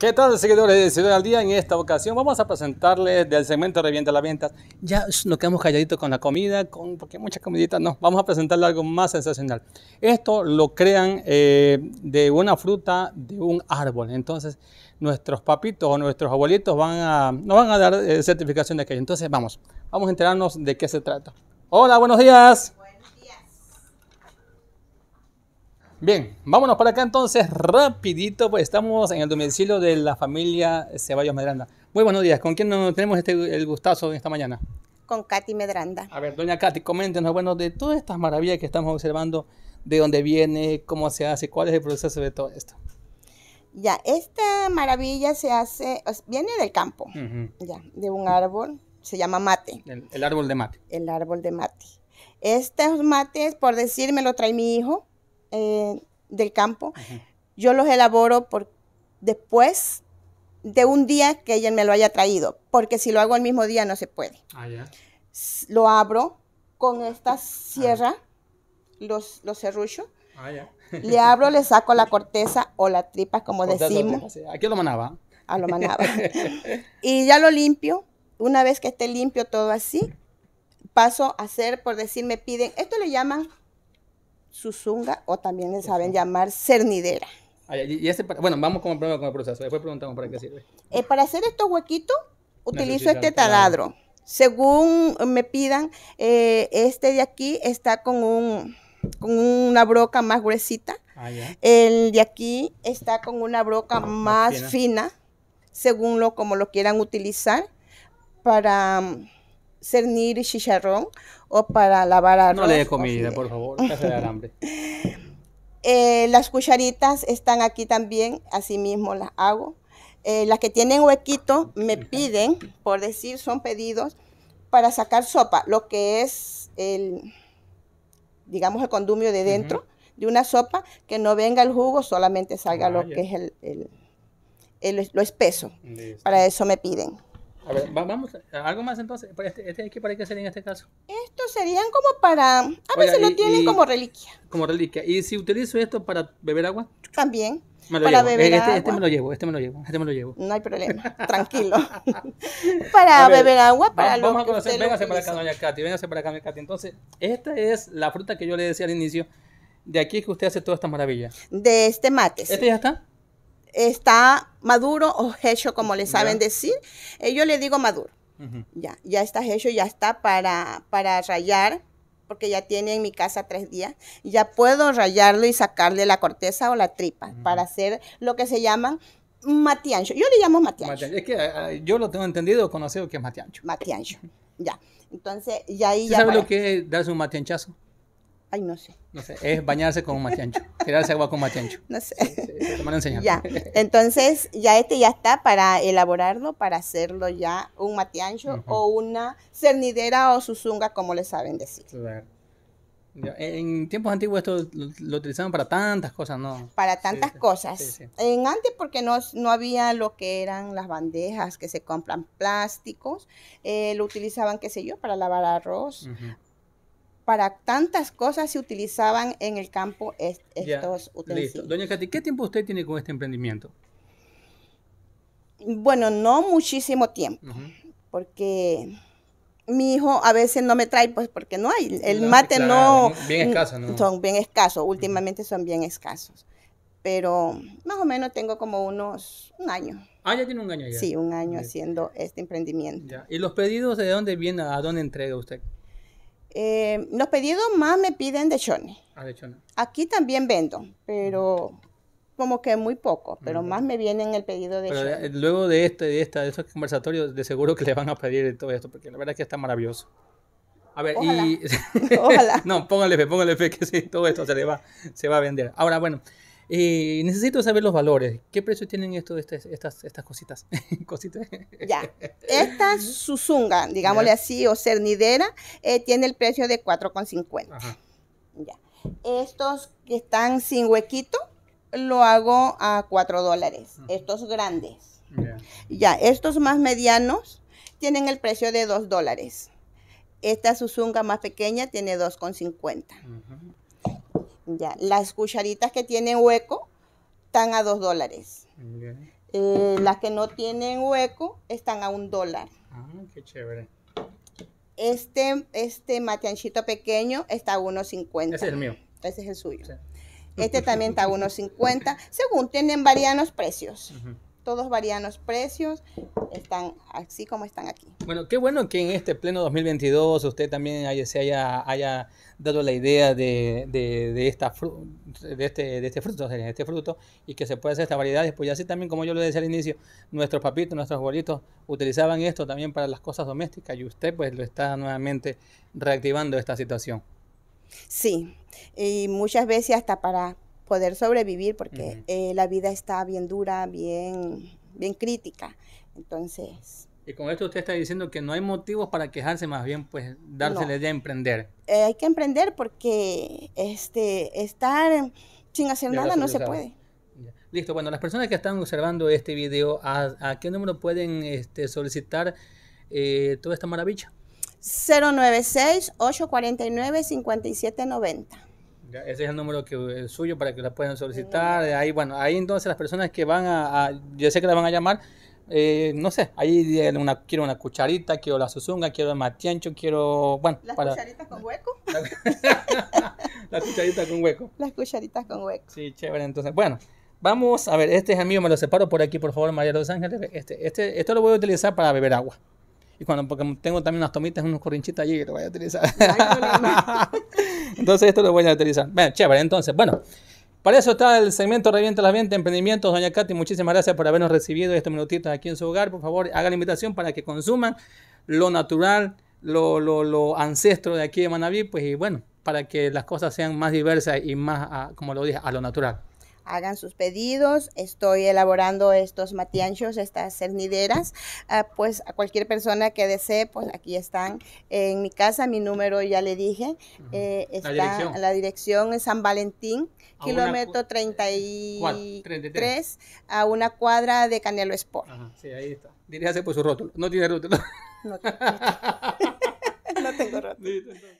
¿Qué tal, seguidores de Ciudad al Día? En esta ocasión vamos a presentarles del segmento Revienta las Ventas. Ya nos quedamos calladitos con la comida, con, porque mucha comidita no. Vamos a presentarles algo más sensacional. Esto lo crean eh, de una fruta de un árbol. Entonces, nuestros papitos o nuestros abuelitos van a, nos van a dar eh, certificación de aquello. Entonces, vamos, vamos a enterarnos de qué se trata. Hola, buenos días. Bien, vámonos para acá entonces, rapidito, pues estamos en el domicilio de la familia Ceballos Medranda. Muy buenos días, ¿con quién tenemos este, el gustazo esta mañana? Con Katy Medranda. A ver, doña Katy, coméntenos, bueno, de todas estas maravillas que estamos observando, de dónde viene, cómo se hace, cuál es el proceso de todo esto. Ya, esta maravilla se hace, viene del campo, ya, de un árbol, se llama mate. El, el, árbol de mate. El árbol de mate. Estos mates, por decir, me lo trae mi hijo, eh, del campo. Yo los elaboro por, después de un día que ella me lo haya traído, porque si lo hago el mismo día no se puede. Ah, lo abro con esta ah. sierra, los, los ah, le abro, le saco la corteza o la tripa, como decimos. Aquí lo manaba. lo y ya lo limpio. Una vez que esté limpio todo así, paso a hacer, por decir, me piden, esto le llaman Susunga o también le saben llamar cernidera. Ah, bueno, vamos con el, proceso. Después preguntamos para qué sirve. Eh, para hacer estos huequitos, utilizo este taladro. Según me pidan, eh, este de aquí está con, un, con una broca más gruesita. Ah, el de aquí está con una broca más, fina. fina. según lo como lo quieran utilizar para cernir chicharrón o para lavar arroz. No le dé comida, por favor, se da hambre. Eh, las cucharitas están aquí también, así mismo las hago. Eh, las que tienen huequito me piden, por decir, son pedidos para sacar sopa, lo que es el, digamos, el condumio de dentro de una sopa, que no venga el jugo, solamente salga lo ah, que es el, lo espeso. Para eso me piden. A ver, vamos, algo más entonces. Pues, este, este, ¿Qué para qué sería en este caso? Estos serían como para. A veces lo tienen como reliquia. Como reliquia. ¿Y si utilizo esto para beber agua? También. para beber eh, este, este agua. Este me lo llevo, este me lo llevo, este me lo llevo. No hay problema, tranquilo. para beber agua, para vamos, lo vamos a conocer, véngase para acá, doña Katy, véngase para acá, doña Katy. Entonces, esta es la fruta que yo le decía al inicio. De aquí es que usted hace toda esta maravilla. De este mate. ¿Este ya está? está maduro o hecho, como le saben decir. Eh, yo le digo maduro. Ya, ya está hecho, ya está para, para rayar, porque ya tiene en mi casa tres días. Ya puedo rayarlo y sacarle la corteza o la tripa para hacer lo que se llaman matiancho. Yo le llamo matiancho. Es que eh, eh, yo lo tengo entendido, conocido que es matiancho. Matiancho, ya. Entonces, ya ahí ya. ¿Sabes lo que es darse un matianchazo? Ay, no sé. No sé, es bañarse con un mateancho. tirarse agua con mateancho. No sé. enseñar. Ya, entonces ya este ya está para elaborarlo, para hacerlo ya un mateancho o una cernidera o susunga, como le saben decir. Claro. En tiempos antiguos esto lo, utilizaban para tantas cosas, ¿no? Para tantas cosas. En antes porque no, había lo que eran las bandejas que se compran plásticos, eh, lo utilizaban, qué sé yo, para lavar arroz, para tantas cosas se utilizaban en el campo estos utensilios. Doña Katy, ¿qué tiempo usted tiene con este emprendimiento? Bueno, no muchísimo tiempo, porque mi hijo a veces no me trae, pues porque no hay, el mate no... Bien escaso, ¿no? Son bien escasos, últimamente son bien escasos. Pero más o menos tengo como unos, un año. Ah, ya tiene un año ya. Sí, un año haciendo este emprendimiento. ¿Y los pedidos de dónde vienen, a dónde entrega usted? Eh, los pedidos más me piden de Chone ah, Aquí también vendo, pero mm. como que muy poco, pero mm. más me vienen el pedido de pero eh, Luego de este, de esta, de esos conversatorios, de seguro que le van a pedir todo esto, porque la verdad que está maravilloso. A ver, y. no, póngale fe, póngale fe que sí, todo esto se se va a vender. Ahora, bueno, y eh, necesito saber los valores. ¿Qué precio tienen esto, este, estas, estas cositas? ya. Esta Susunga, digámosle así, o cernidera, eh, tiene el precio de 4,50. Ya. Estos que están sin huequito, lo hago a 4 dólares. Estos grandes. Ya, estos más medianos tienen el precio de 2 dólares. Esta Susunga más pequeña tiene 2,50. Ajá las cucharitas que tienen hueco están a dos dólares. Eh, las que no tienen hueco están a un dólar. Ah, qué chévere. Este, este mateanchito pequeño está a 1.50. Ese es el mío. Ese es el suyo. Este también está a 1.50. Según tienen variados precios todos varían los precios, están así como están aquí. Bueno, qué bueno que en este pleno 2022 usted también se haya, haya dado la idea este, de, este, fruto, de este fruto, y que se pueda hacer esta variedades, pues así también, como yo lo decía al inicio, nuestros papitos, nuestros abuelitos utilizaban esto también para las cosas domésticas y usted pues lo está nuevamente reactivando esta situación. Sí, y muchas veces hasta para poder sobrevivir porque eh, la vida está bien dura, bien, bien crítica. Entonces... Y con esto usted está diciendo que no hay motivos para quejarse, más bien pues dársele de emprender. Eh, hay que emprender porque este, estar sin hacer nada no se puede. Listo, bueno, las personas que están observando este video, ¿a, qué número pueden este, solicitar eh, toda esta maravilla? 096-849-5790 ese es el número que suyo para que la puedan solicitar. Eh. Ahí, bueno, ahí entonces las personas que van a, yo sé que las van a llamar, eh, no sé, ahí una, quiero una cucharita, quiero la susunga, quiero el matiancho, quiero, bueno. ¿Las cucharitas con hueco? las cucharitas con hueco. Las cucharitas con hueco. Sí, chévere, entonces, bueno. Vamos a ver, este es amigo me lo separo por aquí, por favor, María Los Ángeles. Este, este, esto lo voy a utilizar para beber agua. Y cuando, porque tengo también unas tomitas, unos corinchitas allí que lo voy a utilizar. entonces esto lo voy a utilizar. Bueno, chévere, entonces, bueno. Para eso está el segmento Revienta las Ventas, Emprendimientos. Doña Katy, muchísimas gracias por habernos recibido estos minutitos aquí en su hogar. Por favor, haga la invitación para que consuman lo natural, lo, lo, ancestro de aquí de Manaví, pues y bueno, para que las cosas sean más diversas y más, como lo dije, a lo natural hagan sus pedidos. Estoy elaborando estos matianchos, estas cernideras. Ah, pues a cualquier persona que desee, pues aquí están en mi casa. Mi número ya le dije. Eh, está la dirección. la dirección es San Valentín, kilómetro kilómetro 33, a una cuadra de Canelo Sport. sí, ahí está. Diríjase por su rótulo. No tiene rótulo. no tengo rótulo.